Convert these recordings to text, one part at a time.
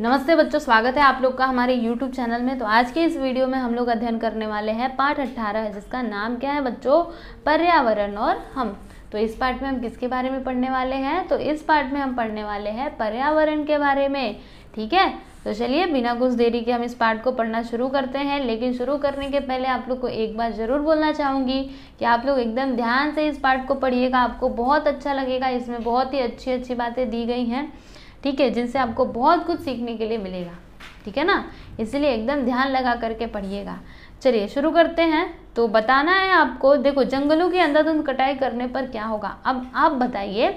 नमस्ते बच्चों स्वागत है आप लोग का हमारे YouTube चैनल में तो आज के इस वीडियो में हम लोग अध्ययन करने वाले हैं पाठ 18 जिसका नाम क्या है बच्चों पर्यावरण और हम तो इस पाठ में हम किसके बारे में पढ़ने वाले हैं तो इस पाठ में हम पढ़ने वाले हैं पर्यावरण के बारे में ठीक है तो चलिए बिना कुछ देरी के हम इस पार्ट को पढ़ना शुरू करते हैं लेकिन शुरू करने के पहले आप लोग को एक बार ज़रूर बोलना चाहूँगी कि आप लोग एकदम ध्यान से इस पार्ट को पढ़िएगा आपको बहुत अच्छा लगेगा इसमें बहुत ही अच्छी अच्छी बातें दी गई हैं ठीक है जिनसे आपको बहुत कुछ सीखने के लिए मिलेगा ठीक है ना इसलिए एकदम ध्यान लगा करके पढ़िएगा चलिए शुरू करते हैं तो बताना है आपको देखो जंगलों की अंधाधुंध कटाई करने पर क्या होगा अब आप बताइए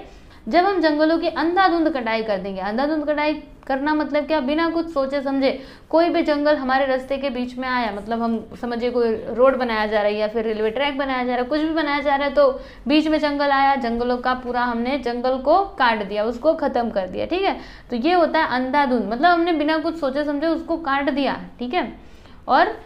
जब हम जंगलों की अंधाधुंध कटाई कर देंगे अंधाधुंध कटाई करना मतलब क्या बिना कुछ सोचे समझे कोई भी जंगल हमारे रास्ते के बीच में आया मतलब हम समझिए कोई रोड बनाया जा रहा है या फिर रेलवे ट्रैक बनाया जा रहा है कुछ भी बनाया जा रहा है तो बीच में जंगल आया जंगलों का पूरा हमने जंगल को काट दिया उसको ख़त्म कर दिया ठीक है तो ये होता है अंधाधुंध मतलब हमने बिना कुछ सोचे समझे उसको काट दिया ठीक है और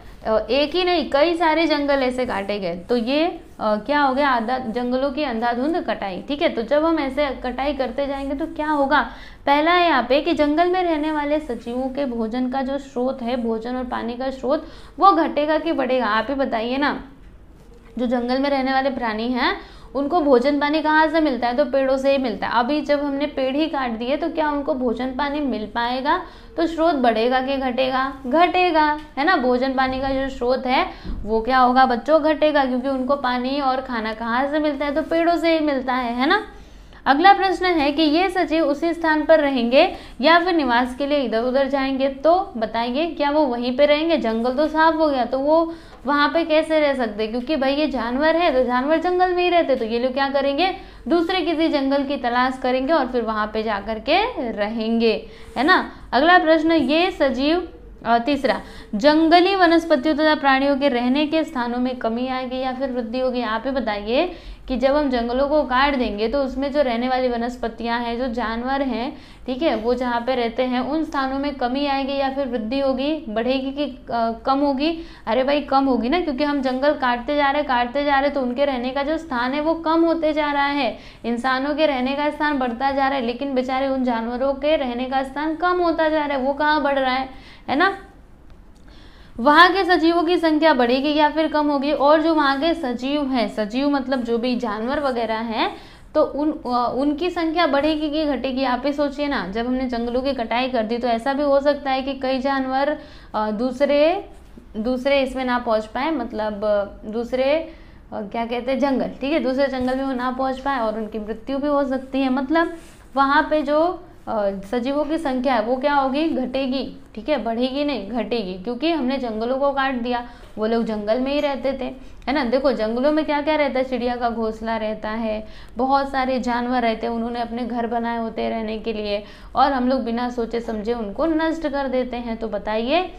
एक ही नहीं कई सारे जंगल ऐसे काटे गए तो ये क्या हो गया आधा जंगलों की अंधाधुंध कटाई ठीक है तो जब हम ऐसे कटाई करते जाएंगे तो क्या होगा पहला है यहाँ पे कि जंगल में रहने वाले सचिवों के भोजन का जो स्रोत है भोजन और पानी का स्रोत वो घटेगा कि बढ़ेगा आप ही बताइए ना जो जंगल में रहने वाले प्राणी हैं उनको भोजन पानी कहाँ से मिलता है तो पेड़ों से ही मिलता है अभी जब हमने पेड़ ही काट दिए तो क्या उनको भोजन पानी मिल पाएगा तो स्रोत बढ़ेगा कि घटेगा घटेगा है ना भोजन पानी का जो स्रोत है वो क्या होगा बच्चों घटेगा क्योंकि उनको पानी और खाना कहाँ से मिलता है तो पेड़ों से ही मिलता है है ना अगला प्रश्न है कि ये सचिव उसी स्थान पर रहेंगे या फिर निवास के लिए इधर उधर जाएंगे तो बताइए क्या वो वहीं पे रहेंगे जंगल तो साफ हो गया तो वो वहां पे कैसे रह सकते क्योंकि भाई ये जानवर है तो जानवर जंगल में ही रहते तो ये लोग क्या करेंगे दूसरे किसी जंगल की तलाश करेंगे और फिर वहां पे जाकर के रहेंगे है ना अगला प्रश्न ये सजीव और तीसरा जंगली वनस्पतियों तथा प्राणियों के रहने के स्थानों में कमी आएगी या फिर वृद्धि होगी आप ही बताइए कि जब हम जंगलों को काट देंगे तो उसमें जो रहने वाली वनस्पतियाँ हैं जो जानवर हैं ठीक है वो जहाँ पे रहते हैं उन स्थानों में कमी आएगी या फिर वृद्धि होगी बढ़ेगी कि कम होगी अरे भाई कम होगी ना क्योंकि हम जंगल काटते जा रहे काटते जा रहे तो उनके रहने का जो स्थान है वो कम होते जा रहा है इंसानों के रहने का स्थान बढ़ता जा रहा है लेकिन बेचारे उन जानवरों के रहने का स्थान कम होता जा रहा है वो कहाँ बढ़ रहा है है ना वहाँ के सजीवों की संख्या बढ़ेगी या फिर कम होगी और जो वहाँ के सजीव हैं सजीव मतलब जो भी जानवर वगैरह हैं तो उन उनकी संख्या बढ़ेगी कि घटेगी आप ही सोचिए ना जब हमने जंगलों की कटाई कर दी तो ऐसा भी हो सकता है कि कई जानवर दूसरे दूसरे इसमें ना पहुंच पाए मतलब दूसरे क्या कहते हैं जंगल ठीक है दूसरे जंगल में वो ना पहुंच पाए और उनकी मृत्यु भी हो सकती है मतलब वहाँ पे जो सजीवों की संख्या है वो क्या होगी घटेगी ठीक है बढ़ेगी नहीं घटेगी क्योंकि हमने जंगलों को काट दिया वो लोग जंगल में ही रहते थे है ना देखो जंगलों में क्या क्या रहता है चिड़िया का घोंसला रहता है बहुत सारे जानवर रहते हैं उन्होंने अपने घर बनाए होते रहने के लिए और हम लोग बिना सोचे समझे उनको नष्ट कर देते हैं तो बताइए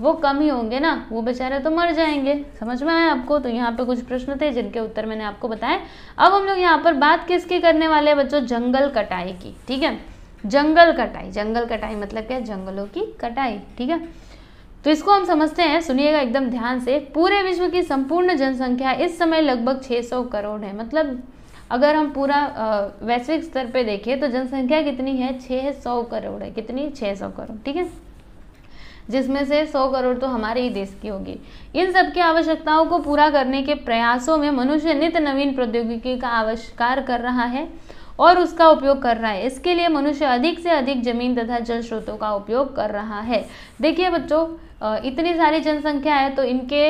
वो कम ही होंगे ना वो बेचारे तो मर जाएंगे समझ में आया आपको तो यहाँ पे कुछ प्रश्न थे जिनके उत्तर मैंने आपको बताए अब हम लोग यहाँ पर बात किसकी करने वाले हैं बच्चों जंगल कटाई की ठीक है जंगल कटाई जंगल कटाई मतलब क्या जंगलों की कटाई ठीक है तो इसको हम समझते हैं सुनिएगा एकदम ध्यान से पूरे विश्व की संपूर्ण जनसंख्या इस समय लगभग 600 करोड़ है मतलब अगर हम पूरा वैश्विक स्तर पे देखें तो जनसंख्या कितनी है 600 करोड़ है कितनी 600 करोड़ ठीक है जिसमें से 100 करोड़ तो हमारे ही देश की होगी इन सब की आवश्यकताओं को पूरा करने के प्रयासों में मनुष्य नित्य नवीन प्रौद्योगिकी का आविष्कार कर रहा है और उसका उपयोग कर रहा है इसके लिए मनुष्य अधिक से अधिक जमीन तथा जल स्रोतों का उपयोग कर रहा है देखिए बच्चों इतनी सारी जनसंख्या है तो इनके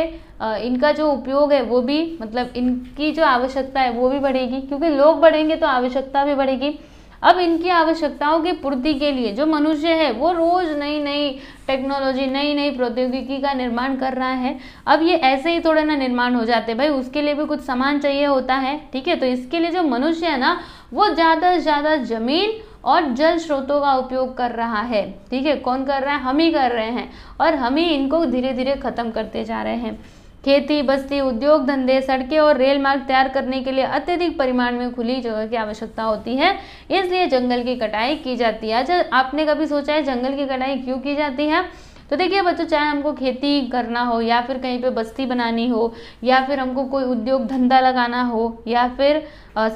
इनका जो उपयोग है वो भी मतलब इनकी जो आवश्यकता है वो भी बढ़ेगी क्योंकि लोग बढ़ेंगे तो आवश्यकता भी बढ़ेगी अब इनकी आवश्यकताओं की पूर्ति के लिए जो मनुष्य है वो रोज नई नई टेक्नोलॉजी नई नई प्रौद्योगिकी का निर्माण कर रहा है अब ये ऐसे ही थोड़े ना निर्माण हो जाते भाई उसके लिए भी कुछ सामान चाहिए होता है ठीक है तो इसके लिए जो मनुष्य है ना वो ज़्यादा से ज़्यादा ज़मीन और जल स्रोतों का उपयोग कर रहा है ठीक है कौन कर रहा है हम ही कर रहे हैं और हम ही इनको धीरे धीरे ख़त्म करते जा रहे हैं खेती बस्ती उद्योग धंधे सड़कें और रेल मार्ग तैयार करने के लिए अत्यधिक परिमाण में खुली जगह की आवश्यकता होती है इसलिए जंगल की कटाई की जाती है अच्छा आपने कभी सोचा है जंगल की कटाई क्यों की जाती है तो देखिए बच्चों चाहे हमको खेती करना हो या फिर कहीं पे बस्ती बनानी हो या फिर हमको कोई उद्योग धंधा लगाना हो या फिर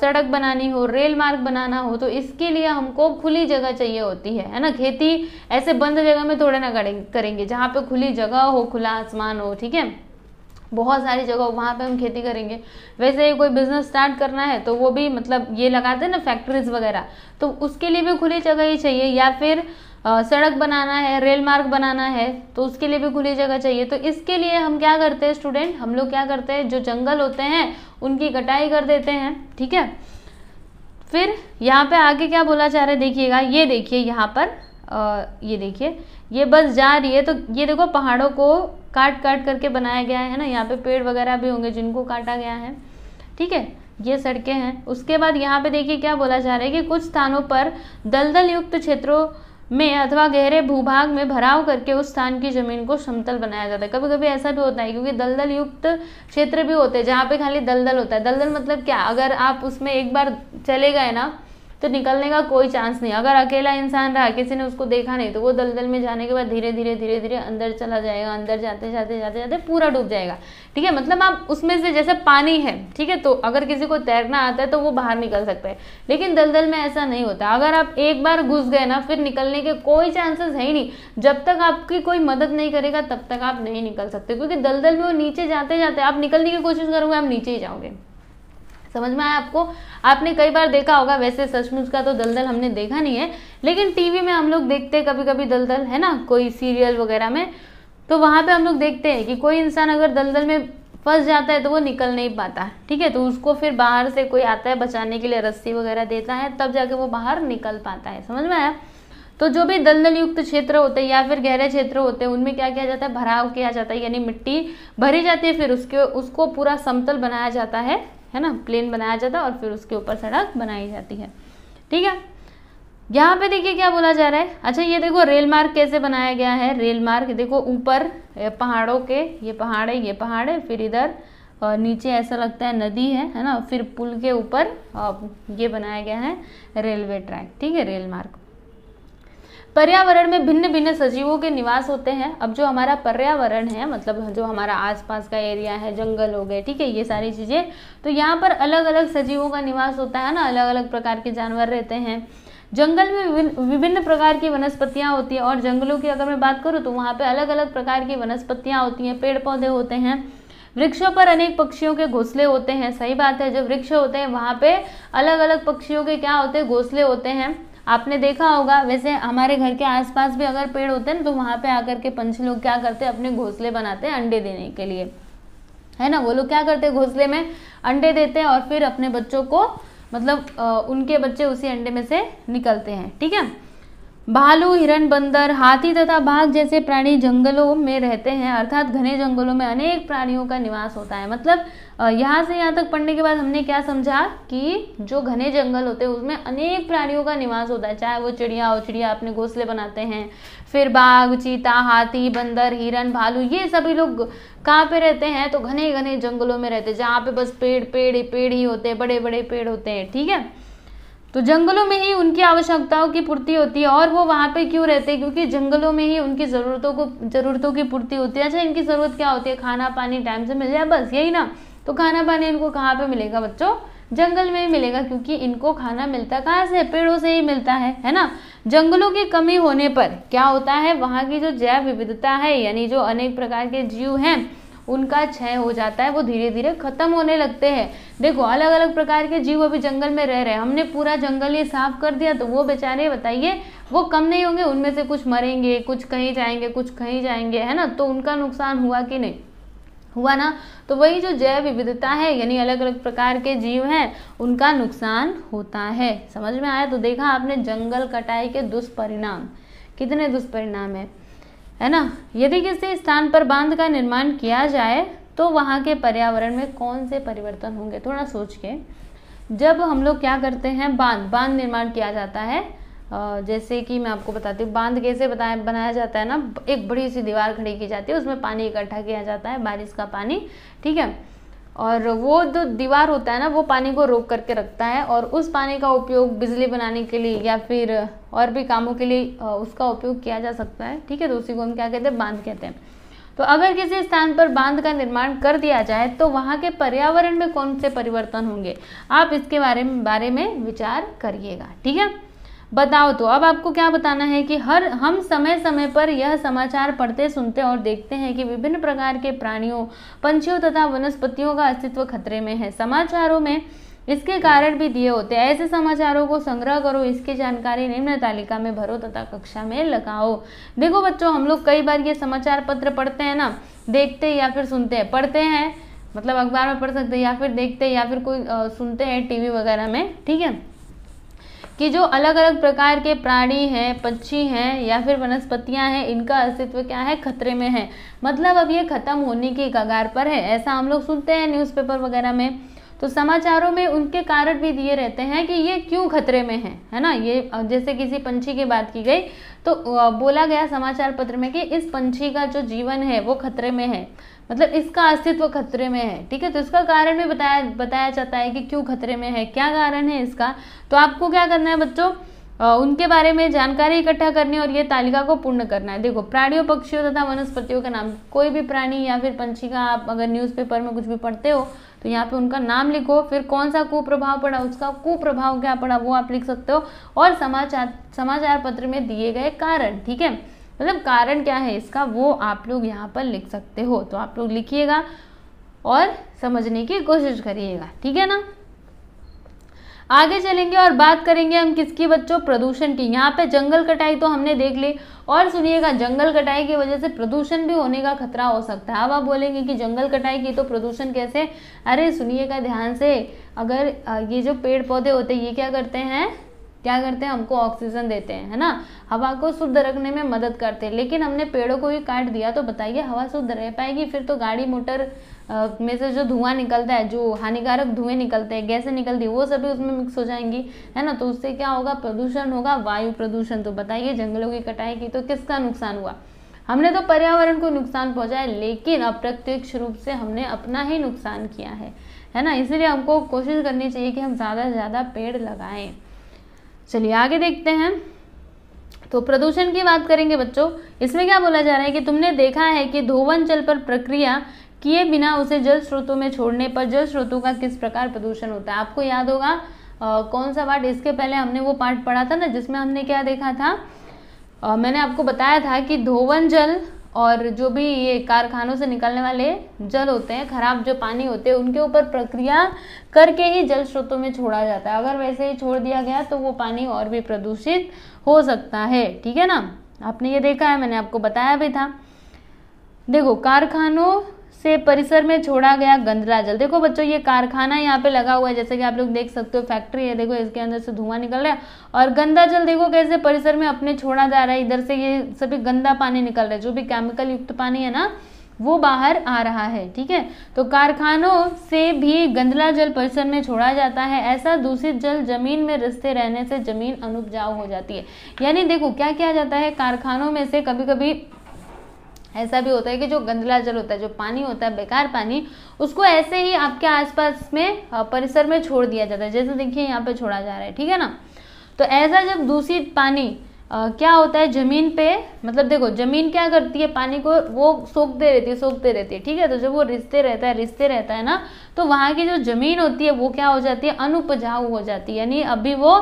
सड़क बनानी हो रेल मार्ग बनाना हो तो इसके लिए हमको खुली जगह चाहिए होती है है ना खेती ऐसे बंद जगह में थोड़े ना करेंगे जहाँ पे खुली जगह हो खुला आसमान हो ठीक है बहुत सारी जगह वहाँ पे हम खेती करेंगे वैसे ही कोई बिजनेस स्टार्ट करना है तो वो भी मतलब ये लगाते हैं ना फैक्ट्रीज वगैरह तो उसके लिए भी खुली जगह ही चाहिए या फिर आ, सड़क बनाना है रेल मार्ग बनाना है तो उसके लिए भी खुली जगह चाहिए तो इसके लिए हम क्या करते हैं स्टूडेंट हम लोग क्या करते हैं जो जंगल होते हैं उनकी कटाई कर देते हैं ठीक है फिर यहाँ पे आगे क्या बोला जा रहा है देखिएगा ये देखिए यहाँ पर ये देखिए ये बस जा रही है तो ये देखो पहाड़ों को काट काट करके बनाया गया है ना यहाँ पे पेड़ वगैरह भी होंगे जिनको काटा गया है ठीक है ये सड़कें हैं उसके बाद यहाँ पे देखिए क्या बोला जा रहा है कि कुछ स्थानों पर दलदल युक्त क्षेत्रों में अथवा गहरे भूभाग में भराव करके उस स्थान की जमीन को समतल बनाया जाता है कभी कभी ऐसा भी होता है क्योंकि दलदल युक्त क्षेत्र भी होते हैं जहाँ पे खाली दलदल होता है दलदल मतलब क्या अगर आप उसमें एक बार चले गए ना तो निकलने का कोई चांस नहीं अगर अकेला इंसान रहा किसी ने उसको देखा नहीं तो वो दलदल में जाने के बाद धीरे धीरे धीरे धीरे अंदर चला जाएगा अंदर जाते जाते जाते जाते पूरा डूब जाएगा ठीक है मतलब आप उसमें से जैसे पानी है ठीक है तो अगर किसी को तैरना आता है तो वो बाहर निकल सकता है लेकिन दलदल में ऐसा नहीं होता अगर आप एक बार घुस गए ना फिर निकलने के कोई चांसेस है ही नहीं जब तक आपकी कोई मदद नहीं करेगा तब तक आप नहीं निकल सकते क्योंकि दलदल में वो नीचे जाते जाते आप निकलने की कोशिश करोगे आप नीचे ही जाओगे समझ में आया आपको आपने कई बार देखा होगा वैसे सचमुच का तो दलदल हमने देखा नहीं है लेकिन टीवी में हम लोग देखते हैं कभी कभी दलदल है ना कोई सीरियल वगैरह में तो वहाँ पे हम लोग देखते हैं कि कोई इंसान अगर दलदल में फंस जाता है तो वो निकल नहीं पाता ठीक है तो उसको फिर बाहर से कोई आता है बचाने के लिए रस्सी वगैरह देता है तब जाके वो बाहर निकल पाता है समझ में आया तो जो भी दलदल युक्त क्षेत्र होते हैं या फिर गहरे क्षेत्र होते हैं उनमें क्या किया जाता है भराव किया जाता है यानी मिट्टी भरी जाती है फिर उसके उसको पूरा समतल बनाया जाता है है ना प्लेन बनाया जाता है और फिर उसके ऊपर सड़क बनाई जाती है ठीक है यहाँ पे देखिए क्या बोला जा रहा है अच्छा ये देखो रेल मार्ग कैसे बनाया गया है रेल मार्ग देखो ऊपर पहाड़ों के ये पहाड़ है ये पहाड़ है फिर इधर और नीचे ऐसा लगता है नदी है है ना फिर पुल के ऊपर ये बनाया गया है रेलवे ट्रैक ठीक है रेल मार्ग पर्यावरण में भिन्न भिन्न सजीवों के निवास होते हैं अब जो हमारा पर्यावरण है मतलब जो हमारा आसपास का एरिया है जंगल हो गए ठीक है ये सारी चीज़ें तो यहाँ पर अलग अलग सजीवों का निवास होता है ना अलग अलग प्रकार के जानवर रहते हैं जंगल में विभिन्न प्रकार की वनस्पतियाँ होती हैं और जंगलों की अगर मैं बात करूँ तो वहाँ पर अलग अलग प्रकार की वनस्पतियाँ होती हैं पेड़ पौधे होते हैं वृक्षों पर अनेक पक्षियों के घोंसले होते हैं सही बात है जब वृक्ष होते हैं वहाँ पे अलग अलग पक्षियों के क्या होते हैं घोंसले होते हैं आपने देखा होगा वैसे हमारे घर के आसपास भी अगर पेड़ होते हैं तो वहाँ पे आकर के पंछी लोग क्या करते हैं अपने घोंसले बनाते हैं अंडे देने के लिए है ना वो लोग क्या करते हैं घोंसले में अंडे देते हैं और फिर अपने बच्चों को मतलब उनके बच्चे उसी अंडे में से निकलते हैं ठीक है भालू हिरण बंदर हाथी तथा बाघ जैसे प्राणी जंगलों में रहते हैं अर्थात घने जंगलों में अनेक प्राणियों का निवास होता है मतलब यहाँ से यहाँ तक पढ़ने के बाद हमने क्या समझा कि जो घने जंगल होते हैं उसमें अनेक प्राणियों का निवास होता है चाहे वो चिड़िया हो चिड़िया अपने घोंसले बनाते हैं फिर बाघ चीता हाथी बंदर हिरण भालू ये सभी लोग कहाँ पे रहते हैं तो घने घने जंगलों में रहते हैं जहाँ पे बस पेड़ पेड़ पेड़ ही होते हैं बड़े बड़े पेड़ होते हैं ठीक है तो जंगलों में ही उनकी आवश्यकताओं की पूर्ति होती है और वो वहाँ पे क्यों रहते हैं क्योंकि जंगलों में ही उनकी ज़रूरतों को ज़रूरतों की पूर्ति होती है अच्छा इनकी ज़रूरत क्या होती है खाना पानी टाइम से मिल जाए बस यही ना तो खाना पानी इनको कहाँ पे मिलेगा बच्चों जंगल में ही मिलेगा क्योंकि इनको खाना मिलता कहाँ से पेड़ों से ही मिलता है है ना जंगलों की कमी होने पर क्या होता है वहाँ की जो जैव विविधता है यानी जो अनेक प्रकार के जीव हैं उनका क्षय हो जाता है वो धीरे धीरे खत्म होने लगते हैं देखो अलग अलग प्रकार के जीव अभी जंगल में रह रहे हैं हमने पूरा जंगल ये साफ कर दिया तो वो बेचारे बताइए वो कम नहीं होंगे उनमें से कुछ मरेंगे कुछ कहीं जाएंगे कुछ कहीं जाएंगे है ना तो उनका नुकसान हुआ कि नहीं हुआ ना तो वही जो जैव विविधता है यानी अलग अलग प्रकार के जीव हैं उनका नुकसान होता है समझ में आया तो देखा आपने जंगल कटाई के दुष्परिणाम कितने दुष्परिणाम है है ना यदि किसी स्थान पर बांध का निर्माण किया जाए तो वहाँ के पर्यावरण में कौन से परिवर्तन होंगे थोड़ा सोच के जब हम लोग क्या करते हैं बांध बांध निर्माण किया जाता है जैसे कि मैं आपको बताती हूँ बांध कैसे बताया बनाया जाता है ना एक बड़ी सी दीवार खड़ी की जाती है उसमें पानी इकट्ठा किया जाता है बारिश का पानी ठीक है और वो जो दीवार होता है ना वो पानी को रोक करके रखता है और उस पानी का उपयोग बिजली बनाने के लिए या फिर और भी कामों के लिए उसका उपयोग किया जा सकता है ठीक है तो उसी को हम क्या कहते हैं बांध कहते हैं तो अगर किसी स्थान पर बांध का निर्माण कर दिया जाए तो वहाँ के पर्यावरण में कौन से परिवर्तन होंगे आप इसके बारे में बारे में विचार करिएगा ठीक है बताओ तो अब आपको क्या बताना है कि हर हम समय समय पर यह समाचार पढ़ते सुनते और देखते हैं कि विभिन्न प्रकार के प्राणियों पंछियों तथा वनस्पतियों का अस्तित्व खतरे में है समाचारों में इसके कारण भी दिए होते हैं ऐसे समाचारों को संग्रह करो इसकी जानकारी निम्न तालिका में भरो तथा कक्षा में लगाओ देखो बच्चों हम लोग कई बार ये समाचार पत्र पढ़ते हैं ना देखते या फिर सुनते हैं पढ़ते हैं मतलब अखबार में पढ़ सकते हैं या फिर देखते हैं या फिर कोई आ, सुनते हैं टीवी वगैरह में ठीक है कि जो अलग अलग प्रकार के प्राणी हैं पक्षी हैं या फिर वनस्पतियां हैं इनका अस्तित्व क्या है खतरे में है मतलब अब ये ख़त्म होने की कगार पर है ऐसा हम लोग सुनते हैं न्यूज़पेपर वगैरह में तो समाचारों में उनके कारण भी दिए रहते हैं कि ये क्यों खतरे में है है ना ये जैसे किसी पंछी की बात की गई तो बोला गया समाचार पत्र में कि इस पंछी का जो जीवन है वो खतरे में है मतलब इसका अस्तित्व खतरे में है ठीक है तो इसका कारण भी बताया बताया जाता है कि क्यों खतरे में है क्या कारण है इसका तो आपको क्या करना है बच्चों उनके बारे में जानकारी इकट्ठा करनी और ये तालिका को पूर्ण करना है देखो प्राणियों पक्षियों तथा वनस्पतियों का नाम कोई भी प्राणी या फिर पंछी का आप अगर न्यूज़पेपर में कुछ भी पढ़ते हो तो यहाँ पे उनका नाम लिखो फिर कौन सा कुप्रभाव पड़ा उसका कुप्रभाव क्या पड़ा वो आप लिख सकते हो और समाचार समाचार पत्र में दिए गए कारण ठीक है मतलब कारण क्या है इसका वो आप लोग यहाँ पर लिख सकते हो तो आप लोग लिखिएगा और समझने की कोशिश करिएगा ठीक है ना आगे चलेंगे और बात करेंगे हम किसकी बच्चों प्रदूषण की यहाँ पे जंगल कटाई तो हमने देख ली और सुनिएगा जंगल कटाई की वजह से प्रदूषण भी होने का खतरा हो सकता है अब आप बोलेंगे कि जंगल कटाई की तो प्रदूषण कैसे अरे सुनिएगा ध्यान से अगर ये जो पेड़ पौधे होते हैं ये क्या करते हैं क्या करते हैं हमको ऑक्सीजन देते हैं है ना हवा को शुद्ध रखने में मदद करते हैं लेकिन हमने पेड़ों को ही काट दिया तो बताइए हवा शुद्ध रह पाएगी फिर तो गाड़ी मोटर में से जो धुआं निकलता है जो हानिकारक धुएं निकलते हैं गैसें निकलती है वो सभी उसमें मिक्स हो जाएंगी है ना तो उससे क्या होगा प्रदूषण होगा वायु प्रदूषण तो बताइए जंगलों की कटाई की तो किसका नुकसान हुआ हमने तो पर्यावरण को नुकसान पहुंचाया लेकिन अप्रत्यक्ष रूप से हमने अपना ही नुकसान किया है है ना इसलिए हमको कोशिश करनी चाहिए कि हम ज़्यादा से ज़्यादा पेड़ लगाएं चलिए आगे देखते हैं तो प्रदूषण की बात करेंगे बच्चों इसमें क्या बोला जा रहा है कि तुमने देखा है कि धोवन जल पर प्रक्रिया किए बिना उसे जल स्रोतों में छोड़ने पर जल स्रोतों का किस प्रकार प्रदूषण होता है आपको याद होगा आ, कौन सा पार्ट इसके पहले हमने वो पार्ट पढ़ा था ना जिसमें हमने क्या देखा था आ, मैंने आपको बताया था कि धोवन जल और जो भी ये कारखानों से निकलने वाले जल होते हैं खराब जो पानी होते हैं उनके ऊपर प्रक्रिया करके ही जल स्रोतों में छोड़ा जाता है अगर वैसे ही छोड़ दिया गया तो वो पानी और भी प्रदूषित हो सकता है ठीक है ना आपने ये देखा है मैंने आपको बताया भी था देखो कारखानों से परिसर में छोड़ा गया गंदला जल देखो बच्चों ये कारखाना यहाँ पे लगा हुआ है जैसे कि आप लोग देख सकते हो फैक्ट्री है देखो इसके अंदर से धुआं निकल रहा है और गंदा जल देखो कैसे परिसर में अपने छोड़ा जा रहा है इधर से ये सभी गंदा पानी निकल रहा है जो भी केमिकल युक्त पानी है ना वो बाहर आ रहा है ठीक है तो कारखानों से भी गंदला जल परिसर में छोड़ा जाता है ऐसा दूषित जल जमीन में रिश्ते रहने से जमीन अनुपजाऊ हो जाती है यानी देखो क्या किया जाता है कारखानों में से कभी कभी ऐसा भी होता है कि जो गंदला जल होता है जो पानी होता है बेकार पानी उसको ऐसे ही आपके आसपास में परिसर में छोड़ दिया जाता है जैसे देखिए यहाँ पे छोड़ा जा रहा है ठीक है ना तो ऐसा जब दूषित पानी आ, क्या होता है ज़मीन पे मतलब देखो ज़मीन क्या करती है पानी को वो सोखते रहती है सोखते रहती है ठीक है तो जब वो रिश्ते रहता है रिश्ते रहता है ना तो वहाँ की जो ज़मीन होती है वो क्या हो जाती है अनुपजाऊ हो जाती है यानी अभी वो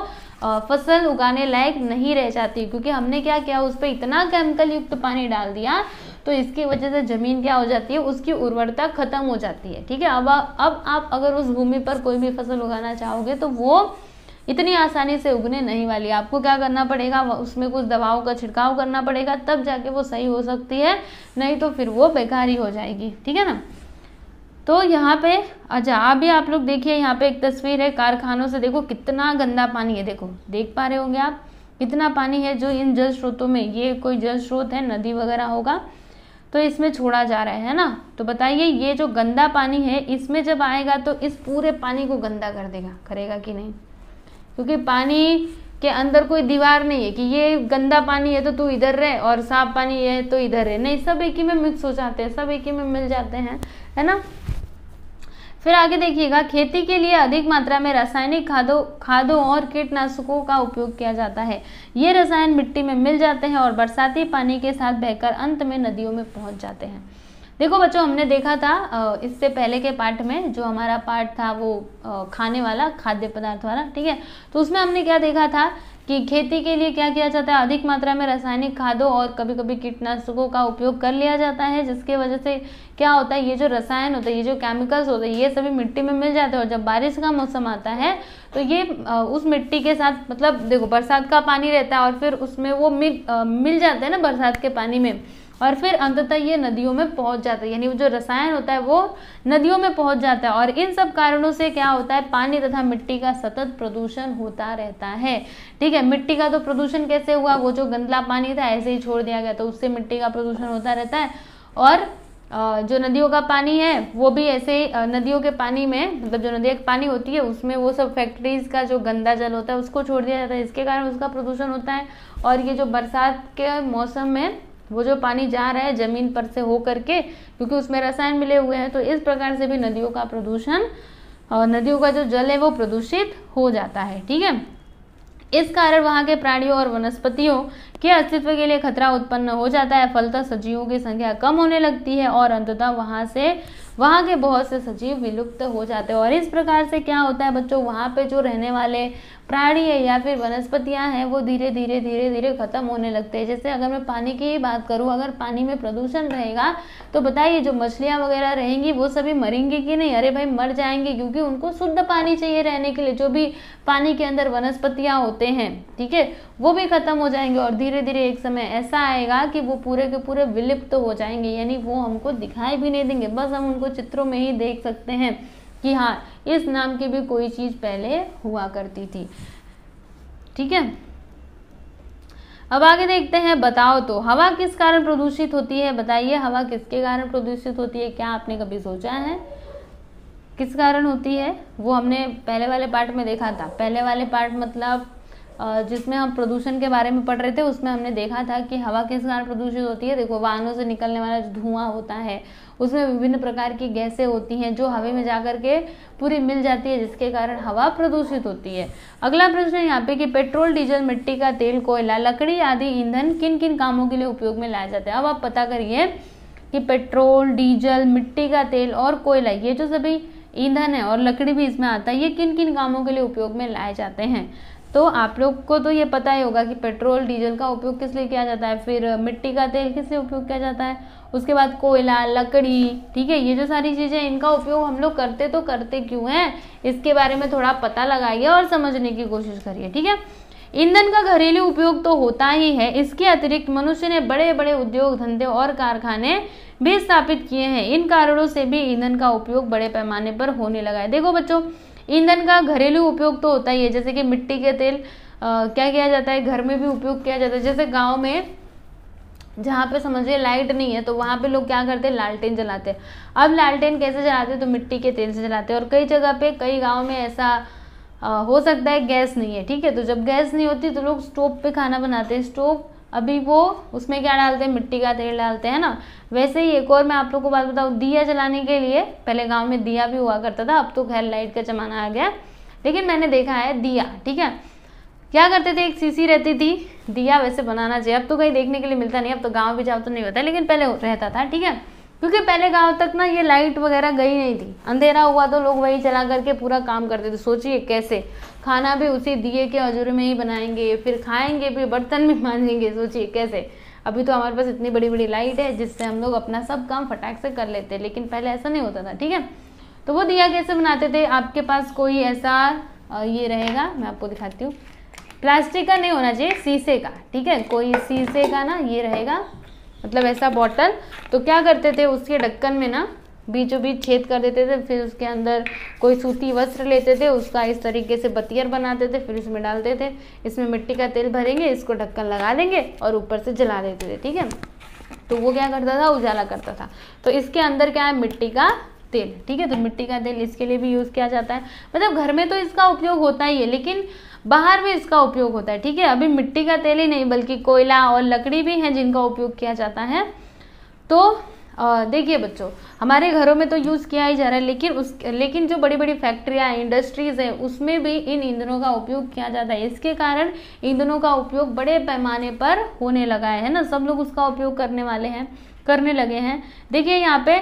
फसल उगाने लायक नहीं रह जाती क्योंकि हमने क्या किया उस पर इतना केमिकल युक्त पानी डाल दिया तो इसकी वजह से ज़मीन क्या हो जाती है उसकी उर्वरता खत्म हो जाती है ठीक है अब अब आप अगर उस भूमि पर कोई भी फसल उगाना चाहोगे तो वो इतनी आसानी से उगने नहीं वाली आपको क्या करना पड़ेगा उसमें कुछ दवाओं का छिड़काव करना पड़ेगा तब जाके वो सही हो सकती है नहीं तो फिर वो बेकार ही हो जाएगी ठीक है ना तो यहाँ पे अच्छा अभी आप लोग देखिए यहाँ पे एक तस्वीर है कारखानों से देखो कितना गंदा पानी है देखो देख पा रहे होंगे आप कितना पानी है जो इन जल स्रोतों में ये कोई जल स्रोत है नदी वगैरह होगा तो इसमें छोड़ा जा रहा है ना तो बताइए ये जो गंदा पानी है इसमें जब आएगा तो इस पूरे पानी को गंदा कर देगा करेगा कि नहीं क्योंकि पानी के अंदर कोई दीवार नहीं है कि ये गंदा पानी है तो तू इधर रहे और साफ पानी है तो इधर रहे नहीं सब एक ही में मिक्स हो जाते हैं सब एक ही में मिल जाते हैं है ना फिर आगे देखिएगा खेती के लिए अधिक मात्रा में रासायनिक खादों खादों और कीटनाशकों का उपयोग किया जाता है ये रसायन मिट्टी में मिल जाते हैं और बरसाती पानी के साथ बहकर अंत में नदियों में पहुंच जाते हैं देखो बच्चों हमने देखा था इससे पहले के पार्ट में जो हमारा पार्ट था वो खाने वाला खाद्य पदार्थ वाला ठीक है तो उसमें हमने क्या देखा था कि खेती के लिए क्या किया जाता है अधिक मात्रा में रासायनिक खादों और कभी कभी कीटनाशकों का उपयोग कर लिया जाता है जिसके वजह से क्या होता है ये जो रसायन होते हैं ये जो केमिकल्स होते हैं ये सभी मिट्टी में मिल जाते हैं और जब बारिश का मौसम आता है तो ये उस मिट्टी के साथ मतलब देखो बरसात का पानी रहता है और फिर उसमें वो मिल मिल जाता है ना बरसात के पानी में और फिर अंततः ये नदियों में पहुंच जाता है यानी जो रसायन होता है वो नदियों में पहुंच जाता है और इन सब कारणों से क्या होता है पानी तथा मिट्टी का सतत प्रदूषण होता रहता है ठीक है मिट्टी का तो प्रदूषण कैसे हुआ वो जो गंदला पानी था ऐसे ही छोड़ दिया गया तो उससे मिट्टी का प्रदूषण होता रहता है और जो नदियों का पानी है वो भी ऐसे नदियों के पानी में मतलब जो नदियों का पानी होती है उसमें वो सब फैक्ट्रीज़ का जो गंदा जल होता है उसको छोड़ दिया जाता है इसके कारण उसका प्रदूषण होता है और ये जो बरसात के मौसम में वो जो पानी जा रहा है जमीन पर से हो करके क्योंकि उसमें रसायन मिले हुए हैं तो इस प्रकार से भी नदियों का प्रदूषण और नदियों का जो जल है वो प्रदूषित हो जाता है ठीक है इस कारण वहाँ के प्राणियों और वनस्पतियों के अस्तित्व के लिए खतरा उत्पन्न हो जाता है फलतः सजीवों की संख्या कम होने लगती है और अंततः वहाँ से वहाँ के बहुत से सजीव विलुप्त हो जाते हैं और इस प्रकार से क्या होता है बच्चों वहाँ पे जो रहने वाले प्राणी है या फिर वनस्पतियाँ हैं वो धीरे धीरे धीरे धीरे ख़त्म होने लगते हैं जैसे अगर मैं पानी की ही बात करूँ अगर पानी में प्रदूषण रहेगा तो बताइए जो मछलियाँ वगैरह रहेंगी वो सभी मरेंगी कि नहीं अरे भाई मर जाएंगे क्योंकि उनको शुद्ध पानी चाहिए रहने के लिए जो भी पानी के अंदर वनस्पतियाँ होते हैं ठीक है वो भी ख़त्म हो जाएंगे और धीरे धीरे एक समय ऐसा आएगा कि वो पूरे के पूरे विलुप्त तो हो जाएंगे यानी वो हमको दिखाई भी नहीं देंगे बस हम उनको चित्रों में ही देख सकते हैं कि हाँ इस नाम की भी कोई चीज़ पहले हुआ करती थी ठीक है अब आगे देखते हैं बताओ तो हवा किस कारण प्रदूषित होती है बताइए हवा किसके कारण प्रदूषित होती है क्या आपने कभी सोचा है किस कारण होती है वो हमने पहले वाले पार्ट में देखा था पहले वाले पार्ट मतलब जिसमें हम प्रदूषण के बारे में पढ़ रहे थे उसमें हमने देखा था कि हवा किस कारण प्रदूषित होती है देखो वाहनों से निकलने वाला जो धुआं होता है उसमें विभिन्न प्रकार की गैसें होती हैं जो हवा में जाकर के पूरी मिल जाती है जिसके कारण हवा प्रदूषित होती है अगला प्रश्न यहाँ पे कि पेट्रोल डीजल मिट्टी का तेल कोयला लकड़ी आदि ईंधन किन किन कामों के लिए उपयोग में लाया जाता है अब आप पता करिए कि पेट्रोल डीजल मिट्टी का तेल और कोयला ये जो सभी ईंधन है और लकड़ी भी इसमें आता है ये किन किन कामों के लिए उपयोग में लाए जाते हैं तो आप लोग को तो ये पता ही होगा कि पेट्रोल डीजल का उपयोग किस लिए किया जाता है फिर मिट्टी का तेल किस लिए उपयोग किया जाता है उसके बाद कोयला लकड़ी ठीक है ये जो सारी चीज़ें इनका उपयोग हम लोग करते तो करते क्यों हैं इसके बारे में थोड़ा पता लगाइए और समझने की कोशिश करिए ठीक है ईंधन का घरेलू उपयोग तो होता ही है इसके अतिरिक्त मनुष्य ने बड़े बड़े उद्योग धंधे और कारखाने भी स्थापित किए हैं इन कारणों से भी ईंधन का उपयोग बड़े पैमाने पर होने लगा है देखो बच्चों ईंधन का घरेलू उपयोग तो होता ही है जैसे कि मिट्टी के तेल आ, क्या किया जाता है घर में भी उपयोग किया जाता है जैसे गाँव में जहाँ पे समझिए लाइट नहीं है तो वहाँ पे लोग क्या करते हैं लालटेन जलाते हैं अब लालटेन कैसे जलाते हैं तो मिट्टी के तेल से जलाते हैं और कई जगह पे कई गाँव में ऐसा आ, हो सकता है गैस नहीं है ठीक है तो जब गैस नहीं होती तो लोग स्टोव पे खाना बनाते हैं स्टोव अभी वो उसमें क्या डालते हैं मिट्टी का तेल डालते हैं ना वैसे ही एक और मैं आप लोग को बात बताऊँ दिया जलाने के लिए पहले गांव में दिया भी हुआ करता था अब तो खैर लाइट का ज़माना आ गया लेकिन मैंने देखा है दिया ठीक है क्या करते थे एक सीसी रहती थी दिया वैसे बनाना चाहिए अब तो कहीं देखने के लिए मिलता नहीं अब तो गाँव भी जाओ तो नहीं होता लेकिन पहले रहता था ठीक है क्योंकि पहले गांव तक ना ये लाइट वगैरह गई नहीं थी अंधेरा हुआ तो लोग वही चला करके पूरा काम करते थे सोचिए कैसे खाना भी उसी दिए के अजूरे में ही बनाएंगे फिर खाएंगे फिर बर्तन भी मानेंगे सोचिए कैसे अभी तो हमारे पास इतनी बड़ी बड़ी लाइट है जिससे हम लोग अपना सब काम फटाक से कर लेते हैं लेकिन पहले ऐसा नहीं होता था ठीक है तो वो दिया कैसे बनाते थे आपके पास कोई ऐसा ये रहेगा मैं आपको दिखाती हूँ प्लास्टिक का नहीं होना चाहिए शीशे का ठीक है कोई शीशे का ना ये रहेगा मतलब ऐसा बॉटल तो क्या करते थे उसके ढक्कन में ना बीचों बीच छेद कर देते थे फिर उसके अंदर कोई सूती वस्त्र लेते थे उसका इस तरीके से बतियर बनाते थे फिर इसमें डालते थे इसमें मिट्टी का तेल भरेंगे इसको ढक्कन लगा देंगे और ऊपर से जला देते थे ठीक है तो वो क्या करता था उजाला करता था तो इसके अंदर क्या है मिट्टी का तेल ठीक है तो मिट्टी का तेल इसके लिए भी यूज़ किया जाता है मतलब घर में तो इसका उपयोग होता ही है लेकिन बाहर भी इसका उपयोग होता है ठीक है अभी मिट्टी का तेल ही नहीं बल्कि कोयला और लकड़ी भी है जिनका उपयोग किया जाता है तो देखिए बच्चों हमारे घरों में तो यूज़ किया ही जा रहा है लेकिन उस लेकिन जो बड़ी बड़ी फैक्ट्रियाँ इंडस्ट्रीज़ हैं उसमें भी इन ईंधनों का उपयोग किया जाता है इसके कारण ईंधनों का उपयोग बड़े पैमाने पर होने लगा है ना सब लोग उसका उपयोग करने वाले हैं करने लगे हैं देखिए यहाँ पे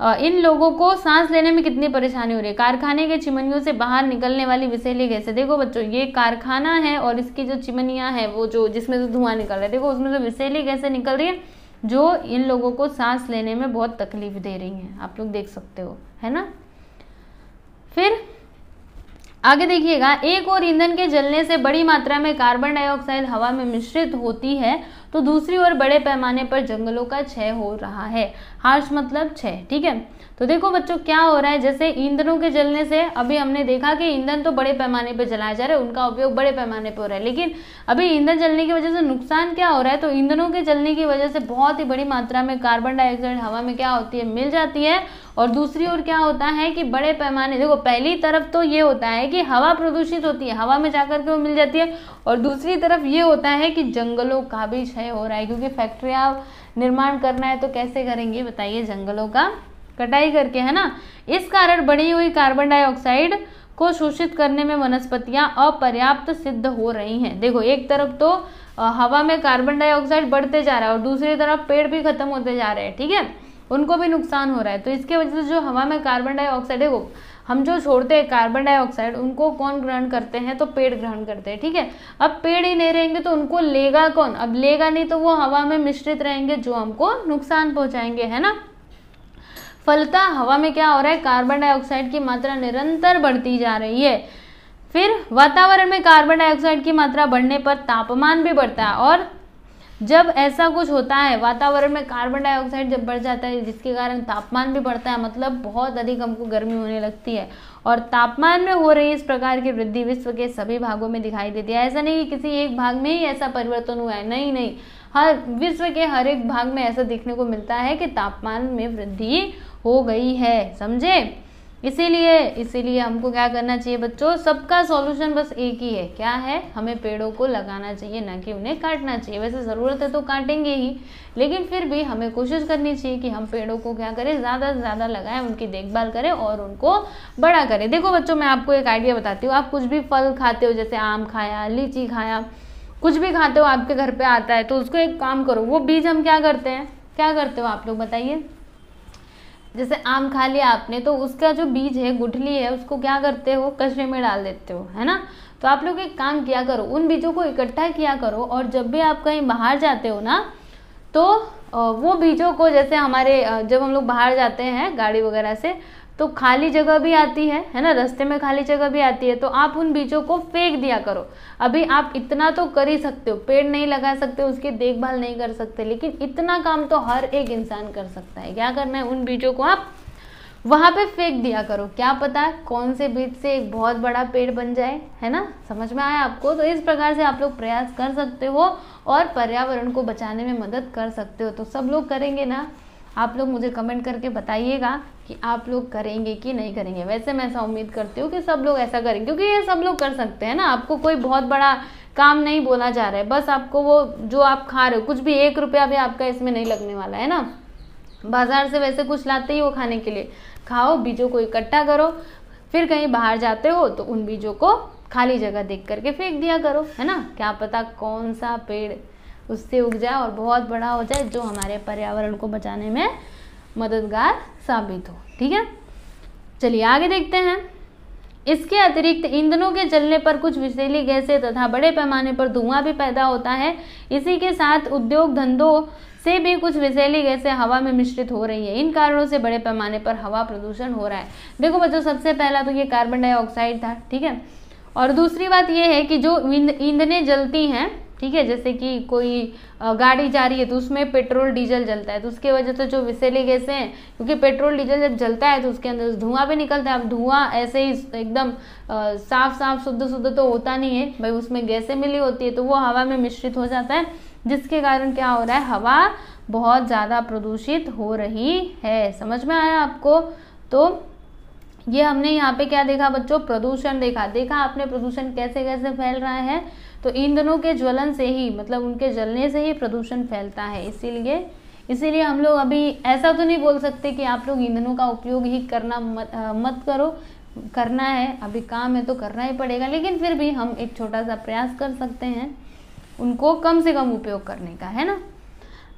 इन लोगों को सांस लेने में कितनी परेशानी हो रही है कारखाने के चिमनियों से बाहर निकलने वाली विषैली गैसें देखो बच्चों ये कारखाना है और इसकी जो चिमनियाँ हैं वो जो जिसमें से धुआं निकल रहा है देखो उसमें से विषैली गैसें निकल रही है जो इन लोगों को सांस लेने में बहुत तकलीफ दे रही हैं आप लोग देख सकते हो है ना फिर आगे देखिएगा एक और ईंधन के जलने से बड़ी मात्रा में कार्बन डाइऑक्साइड हवा में मिश्रित होती है तो दूसरी ओर बड़े पैमाने पर जंगलों का क्षय हो रहा है हार्श मतलब क्षय ठीक है तो देखो बच्चों क्या हो रहा है जैसे ईंधनों के जलने से अभी हमने देखा कि ईंधन तो बड़े पैमाने पर जलाए जा रहे हैं उनका उपयोग बड़े पैमाने पर हो रहा है लेकिन अभी ईंधन जलने की वजह से नुकसान क्या हो रहा है तो ईंधनों के जलने की वजह से बहुत ही बड़ी मात्रा में कार्बन डाइऑक्साइड हवा में क्या होती है मिल जाती है और दूसरी ओर क्या होता है कि बड़े पैमाने देखो पहली तरफ तो ये होता है कि हवा प्रदूषित होती है हवा में जाकर के वो मिल जाती है और दूसरी तरफ ये होता है कि जंगलों का भी क्षय हो रहा है क्योंकि फैक्ट्रिया निर्माण करना है तो कैसे करेंगे बताइए जंगलों का कटाई करके है ना इस कारण बढ़ी हुई कार्बन डाइऑक्साइड को शोषित करने में वनस्पतियां अपर्याप्त सिद्ध हो रही हैं देखो एक तरफ तो हवा में कार्बन डाइऑक्साइड बढ़ते जा रहा है और दूसरी तरफ पेड़ भी खत्म होते जा रहे हैं ठीक है उनको भी नुकसान हो रहा है तो इसके वजह से जो हवा में कार्बन डाइऑक्साइड है वो हम जो छोड़ते हैं कार्बन डाइऑक्साइड उनको कौन ग्रहण करते हैं तो पेड़ ग्रहण करते हैं ठीक है अब पेड़ ही नहीं रहेंगे तो उनको लेगा कौन अब लेगा नहीं तो वो हवा में मिश्रित रहेंगे जो हमको नुकसान पहुंचाएंगे है ना फलता हवा में क्या हो रहा है कार्बन डाइऑक्साइड की मात्रा निरंतर बढ़ती जा रही है फिर वातावरण में कार्बन डाइऑक्साइड की मात्रा बढ़ने पर तापमान भी बढ़ता है और जब ऐसा कुछ होता है वातावरण में कार्बन डाइऑक्साइड जब बढ़ जाता है जिसके कारण तापमान भी बढ़ता है मतलब बहुत अधिक हमको गर्मी होने लगती है और तापमान में हो रही इस प्रकार की वृद्धि विश्व के सभी भागों में दिखाई देती है ऐसा नहीं कि किसी एक भाग में ही ऐसा परिवर्तन हुआ है नहीं नहीं हर विश्व के हर एक भाग में ऐसा देखने को मिलता है कि तापमान में वृद्धि हो गई है समझे इसीलिए इसीलिए हमको क्या करना चाहिए बच्चों सबका सॉल्यूशन बस एक ही है क्या है हमें पेड़ों को लगाना चाहिए ना कि उन्हें काटना चाहिए वैसे ज़रूरत है तो काटेंगे ही लेकिन फिर भी हमें कोशिश करनी चाहिए कि हम पेड़ों को क्या करें ज़्यादा से ज़्यादा लगाएं उनकी देखभाल करें और उनको बड़ा करें देखो बच्चों मैं आपको एक आइडिया बताती हूँ आप कुछ भी फल खाते हो जैसे आम खाया लीची खाया कुछ भी खाते हो आपके घर पर आता है तो उसको एक काम करो वो बीज हम क्या करते हैं क्या करते हो आप लोग बताइए जैसे आम खा लिया आपने तो उसका जो बीज है गुठली है उसको क्या करते हो कचरे में डाल देते हो है ना तो आप लोग एक काम किया करो उन बीजों को इकट्ठा किया करो और जब भी आप कहीं बाहर जाते हो ना तो वो बीजों को जैसे हमारे जब हम लोग बाहर जाते हैं गाड़ी वगैरह से तो खाली जगह भी आती है है ना रास्ते में खाली जगह भी आती है तो आप उन बीजों को फेंक दिया करो अभी आप इतना तो कर ही सकते हो पेड़ नहीं लगा सकते उसकी देखभाल नहीं कर सकते लेकिन इतना काम तो हर एक इंसान कर सकता है क्या करना है उन बीजों को आप वहां पे फेंक दिया करो क्या पता है कौन से बीज से एक बहुत बड़ा पेड़ बन जाए है ना समझ में आया आपको तो इस प्रकार से आप लोग प्रयास कर सकते हो और पर्यावरण को बचाने में मदद कर सकते हो तो सब लोग करेंगे ना आप लोग मुझे कमेंट करके बताइएगा कि आप लोग करेंगे कि नहीं करेंगे वैसे मैं ऐसा उम्मीद करती हूँ कि सब लोग ऐसा करेंगे क्योंकि ये सब लोग कर सकते हैं ना आपको कोई बहुत बड़ा काम नहीं बोला जा रहा है बस आपको वो जो आप खा रहे हो कुछ भी एक रुपया भी आपका इसमें नहीं लगने वाला है ना बाज़ार से वैसे कुछ लाते ही हो खाने के लिए खाओ बीजों को इकट्ठा करो फिर कहीं बाहर जाते हो तो उन बीजों को खाली जगह देख करके फेंक दिया करो है ना क्या पता कौन सा पेड़ उससे उग जाए और बहुत बड़ा हो जाए जो हमारे पर्यावरण को बचाने में मददगार साबित हो ठीक है चलिए आगे देखते हैं इसके अतिरिक्त ईंधनों के जलने पर कुछ विषैली गैसें तथा बड़े पैमाने पर धुआं भी पैदा होता है इसी के साथ उद्योग धंधों से भी कुछ विषैली गैसें हवा में मिश्रित हो रही है इन कारणों से बड़े पैमाने पर हवा प्रदूषण हो रहा है देखो बच्चों सबसे पहला तो ये कार्बन डाइऑक्साइड था ठीक है और दूसरी बात यह है कि जो ईंधने जलती हैं ठीक है जैसे कि कोई गाड़ी जा रही है तो उसमें पेट्रोल डीजल जलता है तो उसके वजह से जो विषैली गैस हैं क्योंकि पेट्रोल डीजल जब जलता है तो उसके अंदर धुआं भी निकलता है अब धुआं ऐसे ही एकदम साफ साफ शुद्ध शुद्ध तो होता नहीं है भाई उसमें गैसें मिली होती है तो वो हवा में मिश्रित हो जाता है जिसके कारण क्या हो रहा है हवा बहुत ज़्यादा प्रदूषित हो रही है समझ में आया आपको तो ये हमने यहाँ पे क्या देखा बच्चों प्रदूषण देखा देखा आपने प्रदूषण कैसे कैसे फैल रहा है तो ईंधनों के ज्वलन से ही मतलब उनके जलने से ही प्रदूषण फैलता है इसीलिए इसीलिए हम लोग अभी ऐसा तो नहीं बोल सकते कि आप लोग ईंधनों का उपयोग ही करना मत, आ, मत करो करना है अभी काम है तो करना ही पड़ेगा लेकिन फिर भी हम एक छोटा सा प्रयास कर सकते हैं उनको कम से कम उपयोग करने का है ना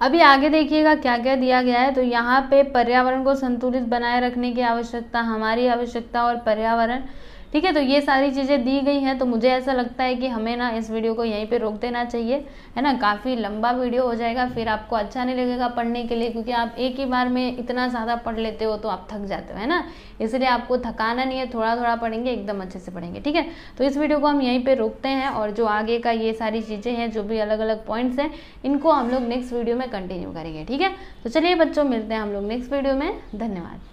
अभी आगे देखिएगा क्या क्या दिया गया है तो यहाँ पे पर्यावरण को संतुलित बनाए रखने की आवश्यकता हमारी आवश्यकता और पर्यावरण ठीक है तो ये सारी चीज़ें दी गई हैं तो मुझे ऐसा लगता है कि हमें ना इस वीडियो को यहीं पे रोक देना चाहिए है ना काफ़ी लंबा वीडियो हो जाएगा फिर आपको अच्छा नहीं लगेगा पढ़ने के लिए क्योंकि आप एक ही बार में इतना ज़्यादा पढ़ लेते हो तो आप थक जाते हो है ना इसलिए आपको थकाना नहीं है थोड़ा थोड़ा पढ़ेंगे एकदम अच्छे से पढ़ेंगे ठीक है तो इस वीडियो को हम यहीं पर रोकते हैं और जो आगे का ये सारी चीज़ें हैं जो भी अलग अलग पॉइंट्स हैं इनको हम लोग नेक्स्ट वीडियो में कंटिन्यू करेंगे ठीक है तो चलिए बच्चों मिलते हैं हम लोग नेक्स्ट वीडियो में धन्यवाद